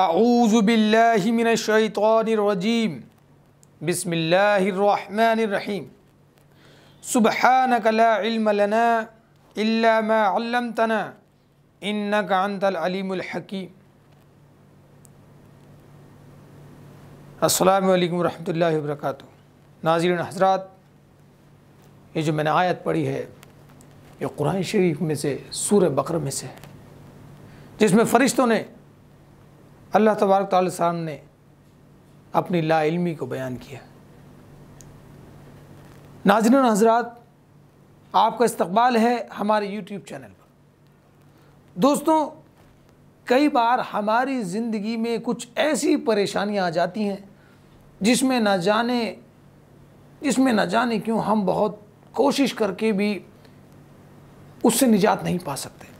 आऊज़बिल्लिमिनशैतरजीम बसमीम सुबहान कलाना इल्लाम तना इन्ना अलीमहकीम अल्लाम वरहमल वर्क नाजरन हजरात ये जो मैंने आयत पढ़ी है ये कुरान शरीफ में से सूर बकर में से है जिसमें फ़रिश्तों ने अल्लाह तबारक ताल ने अपनी लाइलमी को बयान किया नाजन हजरात आपका इस्तबाल है हमारे यूट्यूब चैनल पर दोस्तों कई बार हमारी ज़िंदगी में कुछ ऐसी परेशानियां आ जाती हैं जिसमें ना जाने जिसमें ना जाने क्यों हम बहुत कोशिश करके भी उससे निजात नहीं पा सकते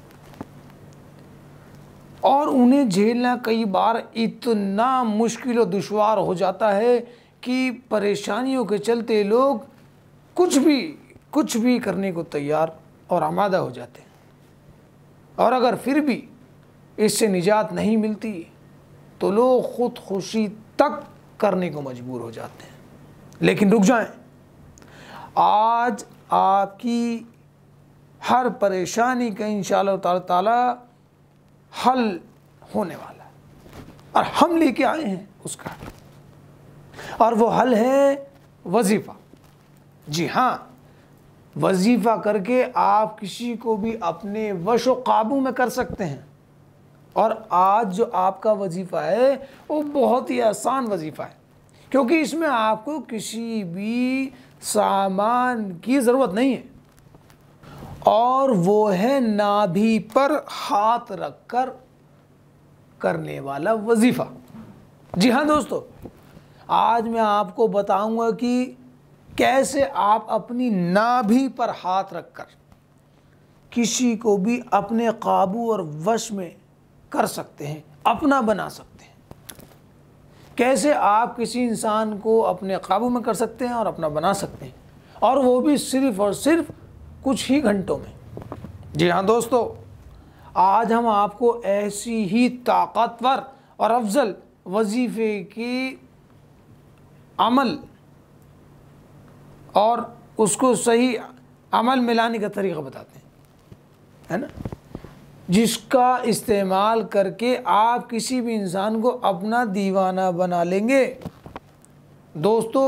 और उन्हें झेलना कई बार इतना मुश्किल और दुशवार हो जाता है कि परेशानियों के चलते लोग कुछ भी कुछ भी करने को तैयार और आमादा हो जाते हैं और अगर फिर भी इससे निजात नहीं मिलती तो लोग खुदकुशी तक करने को मजबूर हो जाते हैं लेकिन रुक जाएं आज आपकी हर परेशानी का इन ताला हल होने वाला है और हम लेके आए हैं उसका और वो हल है वजीफ़ा जी हाँ वजीफ़ा करके आप किसी को भी अपने वश व काबू में कर सकते हैं और आज जो आपका वजीफ़ा है वो बहुत ही आसान वजीफ़ा है क्योंकि इसमें आपको किसी भी सामान की ज़रूरत नहीं है और वो है नाभि पर हाथ रखकर करने वाला वजीफ़ा जी हाँ दोस्तों आज मैं आपको बताऊंगा कि कैसे आप अपनी नाभि पर हाथ रखकर किसी को भी अपने काबू और वश में कर सकते हैं अपना बना सकते हैं कैसे आप किसी इंसान को अपने काबू में कर सकते हैं और अपना बना सकते हैं और वो भी सिर्फ़ और सिर्फ़ कुछ ही घंटों में जी हाँ दोस्तों आज हम आपको ऐसी ही ताकतवर और अफजल वजीफ़े की अमल और उसको सही अमल मिलाने का तरीक़ा बताते हैं है ना जिसका इस्तेमाल करके आप किसी भी इंसान को अपना दीवाना बना लेंगे दोस्तों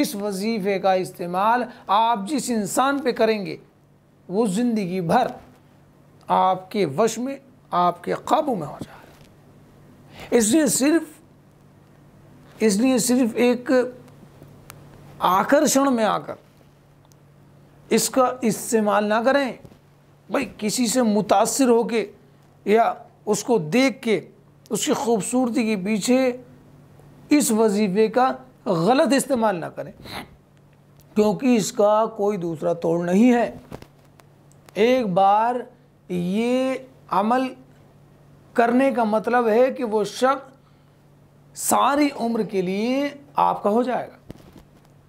इस वजीफ़े का इस्तेमाल आप जिस इंसान पे करेंगे वो ज़िंदगी भर आपके वश में आपके काबू में हो जाए इसलिए सिर्फ इसलिए सिर्फ एक आकर्षण में आकर इसका इस्तेमाल ना करें भाई किसी से मुतासर होके या उसको देख के उसकी खूबसूरती के पीछे इस वजीफ़े का गलत इस्तेमाल ना करें क्योंकि इसका कोई दूसरा तोड़ नहीं है एक बार ये अमल करने का मतलब है कि वो शख्स सारी उम्र के लिए आपका हो जाएगा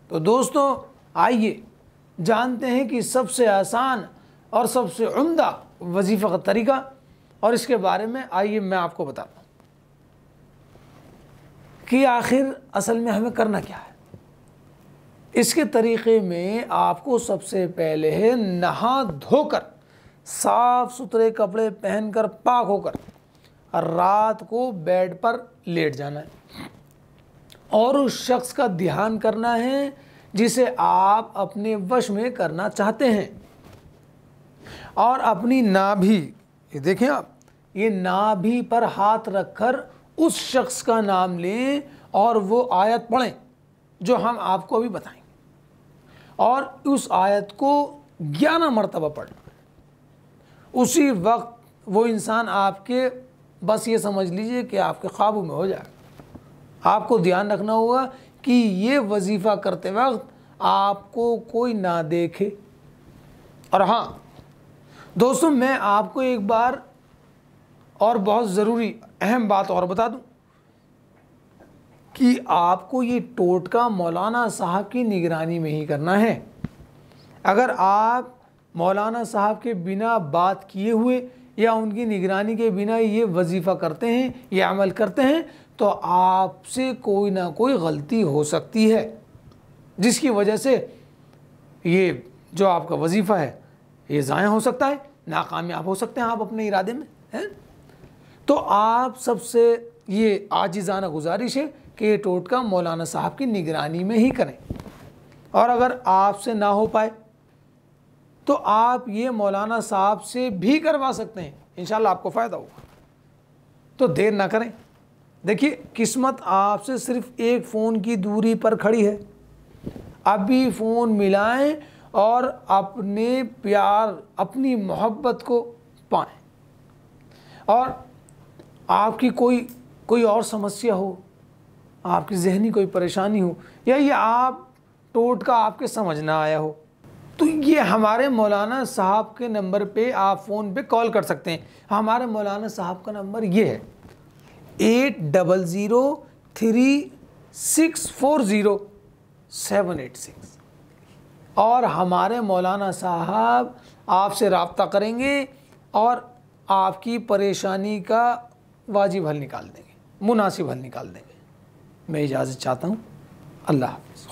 तो दोस्तों आइए जानते हैं कि सबसे आसान और सबसे उम्दा वजीफा का तरीका और इसके बारे में आइए मैं आपको बताता हूँ कि आखिर असल में हमें करना क्या है इसके तरीक़े में आपको सबसे पहले नहा धोकर साफ़ सुथरे कपड़े पहनकर पाक होकर रात को बेड पर लेट जाना है और उस शख्स का ध्यान करना है जिसे आप अपने वश में करना चाहते हैं और अपनी नाभि ये देखें आप ये नाभि पर हाथ रखकर उस शख्स का नाम लें और वो आयत पढ़ें जो हम आपको अभी बताएं और उस आयत को ग्यारह मरतबा पढ़ना उसी वक्त वो इंसान आपके बस ये समझ लीजिए कि आपके काबू में हो जाए आपको ध्यान रखना होगा कि ये वजीफ़ा करते वक्त आपको कोई ना देखे और हाँ दोस्तों मैं आपको एक बार और बहुत ज़रूरी अहम बात और बता दूँ कि आपको ये टोटका मौलाना साहब की निगरानी में ही करना है अगर आप मौलाना साहब के बिना बात किए हुए या उनकी निगरानी के बिना ये वजीफ़ा करते हैं ये अमल करते हैं तो आपसे कोई ना कोई गलती हो सकती है जिसकी वजह से ये जो आपका वजीफ़ा है ये ज़ाया हो सकता है नाकामयाब हो सकते हैं आप अपने इरादे में हैं तो आप सबसे ये आजिज़ाना गुजारिश है कि ये टोटका मौलाना साहब की निगरानी में ही करें और अगर आपसे ना हो पाए तो आप ये मौलाना साहब से भी करवा सकते हैं इन आपको फ़ायदा होगा तो देर ना करें देखिए किस्मत आपसे सिर्फ एक फ़ोन की दूरी पर खड़ी है अभी फ़ोन मिलाएं और अपने प्यार अपनी मोहब्बत को पाएं और आपकी कोई कोई और समस्या हो आपकी जहनी कोई परेशानी हो या ये आप टोट का आपके समझ ना आया हो तो ये हमारे मौलाना साहब के नंबर पे आप फ़ोन पे कॉल कर सकते हैं हमारे मौलाना साहब का नंबर ये है eight double zero three six four zero seven eight six और हमारे मौलाना साहब आपसे रबता करेंगे और आपकी परेशानी का वाजिब हल निकाल देंगे मुनासिब हल निकाल देंगे मैं इजाज़त चाहता हूँ अल्लाह हाफिज़